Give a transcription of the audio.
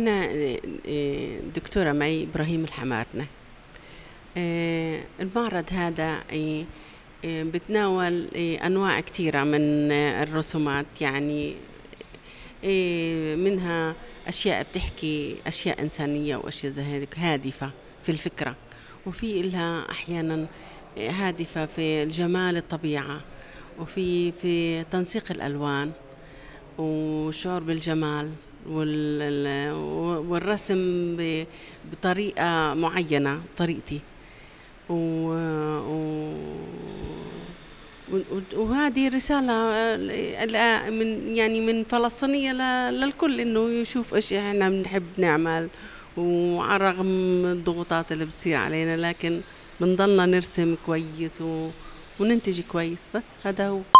أنا آه، آه، دكتورة مي إبراهيم الحمارنة آه، المعرض هذا بتناول أنواع كثيرة من الرسومات يعني منها أشياء بتحكي أشياء إنسانية وأشياء زي هيك هادفة في الفكرة وفي إلها أحيانا هادفة في جمال الطبيعة وفي في تنسيق الألوان وشعور بالجمال والرسم بطريقة معينة طريقتي و... و... وهذه رسالة آه، من يعني من فلسطينية للكل إنه يشوف إيش إحنا بنحب نعمل وعلى الضغوطات اللي بتصير علينا لكن بنضلنا نرسم كويس و... وننتج كويس بس هذا هو